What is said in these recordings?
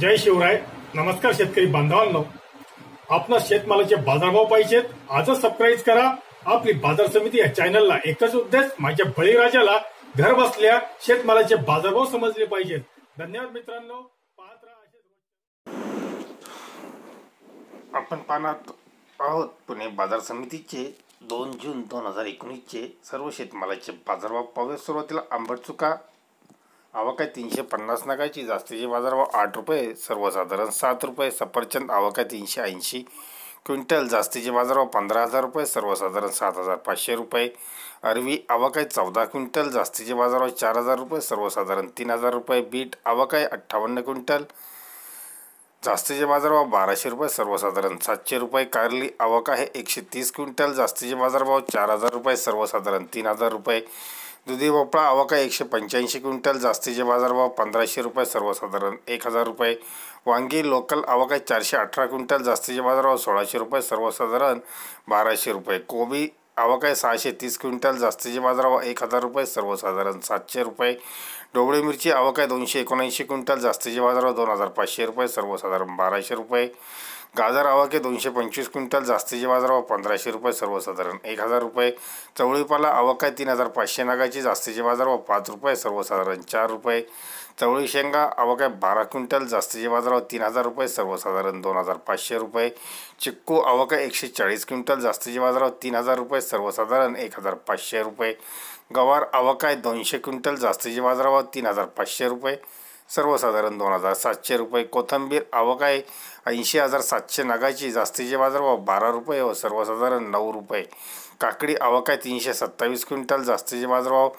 जय शिवराय नमस्कार शेतकरी बांधवांनो आपला शेतमालाचे बाजारभाव पाहिजेत आजच सबस्क्राईब करा आपली बाजार समिती या चॅनलला एकच उद्देश माझ्या बळीराजाला घर बसल्या शेतमालाचे बाजारभाव समजले पाहिजेत धन्यवाद मित्रांनो आपण पाहणार आहोत पुणे बाजार समितीचे दोन जून दोन हजार एकोणीसचे सर्व शेतमालाचे बाजारभाव पाहूया सुरुवातीला आंबट चुका आवक आहे तीनशे पन्नास नगाची जास्तीचे बाजारभाव आठ रुपये सर्वसाधारण सात रुपये सफरचंद आवक आहे तीनशे ऐंशी क्विंटल जास्तीचे बाजारभाव पंधरा हजार रुपये सर्वसाधारण सात हजार पाचशे रुपये अरवी आवक आहे चौदा क्विंटल जास्तीचे बाजारभाव चार हजार रुपये सर्वसाधारण तीन हजार रुपये बीट आवक आहे अठ्ठावन्न क्विंटल जास्तीचे बाजारभाव बाराशे रुपये सर्वसाधारण सातशे रुपये कारली आवक आहे एकशे तीस क्विंटल जास्तीचे बाजारभाव चार हजार रुपये सर्वसाधारण तीन हजार रुपये दुधी भोपळा आवका एकशे पंच्याऐंशी क्विंटल जास्तीचे बाजारभाव पंधराशे रुपये सर्वसाधारण एक हजार रुपये वांगी लोकल आवका चारशे अठरा क्विंटल जास्तीचे बाजारभाव सोळाशे रुपये सर्वसाधारण बाराशे रुपये कोबी आहे सहाशे तीस क्विंटल जास्तीचे बाजारभाव एक हजार रुपये सर्वसाधारण सातशे रुपये डोबळी मिरची आहे दोनशे एकोणऐंशी क्विंटल जास्तीचे बाजारभाव दोन हजार पाचशे रुपये सर्वसाधारण बाराशे रुपये गाजर आहे दोनशे पंचवीस क्विंटल जास्तीचे बाजारभाव पंधराशे रुपये सर्वसाधारण एक हजार रुपये चवळीपाला आहे तीन हजार पाचशे नागाची जास्तीचे बाजारभाव पाच रुपये सर्वसाधारण चार रुपये चवळी शेंगा आहे बारा क्विंटल जास्तीचे बाजारावर तीन हजार रुपये सर्वसाधारण दोन हजार पाचशे रुपये चिक्कू आहे एकशे चाळीस क्विंटल जास्तीचे बाजारावर तीन हजार रुपये सर्वसाधारण एक हजार पाचशे रुपये गवार आहे दोनशे क्विंटल जास्तीचे बाजारभाव तीन हजार पाचशे रुपये सर्वसाधारण दोन हजार सातशे रुपये कोथंबीर आवक आहे ऐंशी हजार सातशे नगाची जास्तीचे बाजारभाव बारा रुपये व सर्वसाधारण नऊ रुपये काकडी आवक तीनशे सत्तावीस क्विंटल जास्तीचे बाजारभाव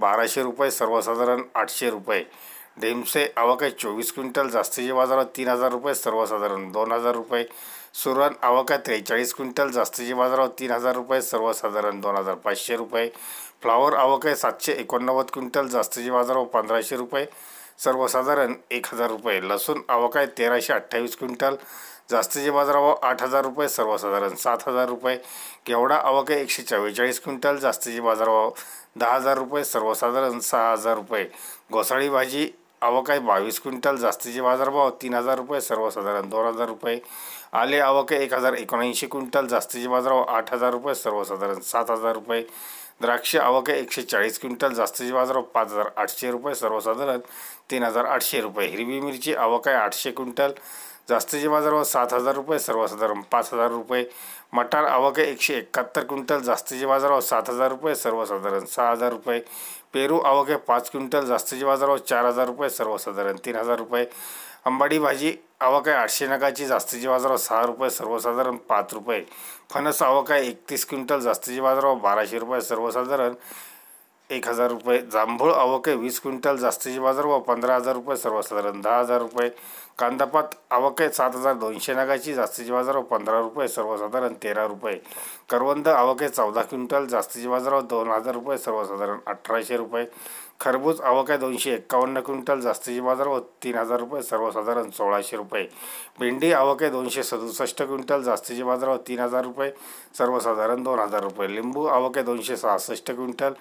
बाराशे रुपये सर्वसाधारण आठशे रुपये ढेमसे आवक आहे चोवीस क्विंटल जास्तीचे बाजारभाव तीन हजार रुपये सर्वसाधारण दोन हजार रुपये सुरण आवक आहे त्रेचाळीस क्विंटल जास्तीचे बाजारभाव तीन हजार रुपये सर्वसाधारण दोन हजार पाचशे रुपये फ्लावर आवक आहे सातशे एकोणनव्वद क्विंटल जास्तीचे बाजारभाव पंधराशे रुपये सर्वसाधारण एक हजार रुपये लसूण आवकाय तेराशे अठ्ठावीस क्विंटल जास्तीचे बाजारभाव आठ हजार रुपये सर्वसाधारण सात हजार रुपये केवडा आवक आहे एकशे चव्वेचाळीस क्विंटल जास्तीचे बाजारभाव दहा हजार रुपये सर्वसाधारण सहा हजार रुपये घोसाळी भाजी आवक आहे बावीस क्विंटल जास्तीचे बाजारभाव तीन हजार रुपये सर्वसाधारण दोन हजार रुपये आले आवक आहे एक हजार एकोणऐंशी क्विंटल जास्तीचे बाजारभाव आठ हजार रुपये सर्वसाधारण सात हजार रुपये द्राक्ष आवक आहे एकशे चाळीस क्विंटल जास्तीचे बाजारभाव पाच हजार आठशे रुपये सर्वसाधारण तीन हजार आठशे रुपये हिरवी मिरची आवक आहे आठशे क्विंटल जास्तीचे बाजारभाव सात हजार रुपये सर्वसाधारण पाच हजार रुपये मटार आवक आहे एकशे एकाहत्तर क्विंटल जास्तीचे बाजारभाव सात हजार रुपये सर्वसाधारण सहा हजार रुपये पेरू अवघे पाच क्विंटल जास्तीचे बाजारभाव चार हजार रुपये सर्वसाधारण तीन हजार रुपये अंबाडी भाजी आवक आहे आठशे नगाची जास्तीचे बाजारभाव सहा रुपये सर्वसाधारण पाच रुपये फणस आवक आहे एकतीस क्विंटल जास्तीचे बाजारभाव बाराशे रुपये सर्वसाधारण एक हजार रुपये जांभूळ आवके वीस क्विंटल जास्तीचे बाजार व पंधरा हजार रुपये सर्वसाधारण दहा हजार रुपये कांदापात आवके सात हजार दोनशे नागाची जास्तीचे बाजार व पंधरा रुपये सर्वसाधारण तेरा रुपये करवंद आवके चौदा क्विंटल जास्तीचे बाजार व दोन हजार रुपये सर्वसाधारण अठराशे रुपये खरबूज आवक आहे दोनशे एक्कावन्न क्विंटल जास्तीचे बाजार व तीन हजार रुपये सर्वसाधारण सोळाशे रुपये भेंडी आवक आहे दोनशे सदुसष्ट क्विंटल जास्तीचे बाजार व तीन हजार रुपये सर्वसाधारण दोन हजार रुपये लिंबू आवक आहे दोनशे सहासष्ट क्विंटल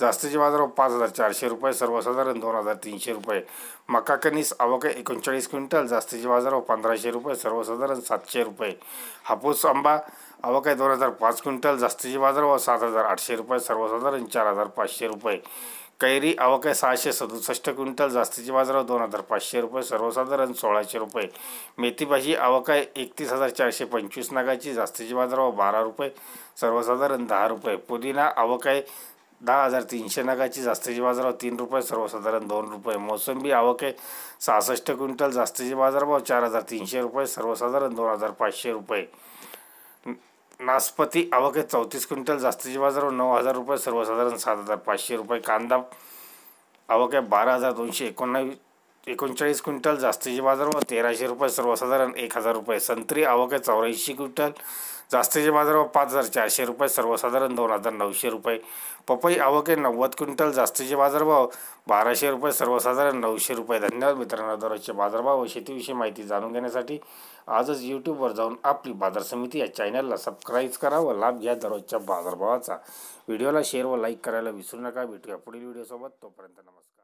जास्तीचे बाजार व पाच हजार चारशे रुपये सर्वसाधारण दोन हजार तीनशे रुपये मका कनीस आवक आहे एकोणचाळीस क्विंटल जास्तीचे बाजार व पंधराशे रुपये सर्वसाधारण सातशे रुपये हापूस आंबा अवक आहे दोन हजार पाच क्विंटल जास्तीचे बाजार व सात हजार आठशे रुपये सर्वसाधारण चार हजार पाचशे रुपये कैरी आवक आहे सहाशे सदुसष्ट क्विंटल जास्तीचे बाजाराव दोन हजार पाचशे रुपये सर्वसाधारण सोळाशे रुपये मेथीभाजी आवक आहे एकतीस हजार चारशे पंचवीस नागाची जास्तीचे बाजाराव बारा रुपये सर्वसाधारण दहा रुपये पुदिना आवक आहे दहा हजार तीनशे नगाची जास्तीचे बाजारावर तीन रुपये सर्वसाधारण दोन रुपये मोसंबी आवक आहे सहासष्ट क्विंटल जास्तीचे बाजारभाव चार हजार तीनशे रुपये सर्वसाधारण दोन हजार पाचशे रुपये नासपती आवक आहे चौतीस क्विंटल जास्तीचे बाजार नऊ हजार रुपये सर्वसाधारण सात हजार पाचशे रुपये कांदा आवक बारा हजार दोनशे एकोणावीस एकोणचाळीस क्विंटल जास्तीचे बाजारभाव तेराशे रुपये सर्वसाधारण एक हजार रुपये संत्री आवक आहे चौऱ्याऐंशी क्विंटल जास्तीचे बाजारभाव पाच हजार चारशे रुपये सर्वसाधारण दोन हजार नऊशे रुपये पपई आवक आहे नव्वद क्विंटल जास्तीचे बाजारभाव बाराशे रुपये सर्वसाधारण नऊशे रुपये धन्यवाद मित्रांनो दररोजचे बाजारभाव व शेतीविषयी माहिती जाणून घेण्यासाठी आजच यूट्यूबवर जाऊन आपली बाजार समिती या चॅनलला सबस्क्राईब करा व लाभ घ्या दररोजच्या बाजारभावाचा व्हिडिओला शेअर व लाईक करायला विसरू नका भेटूया पुढील व्हिडिओसोबत तोपर्यंत नमस्कार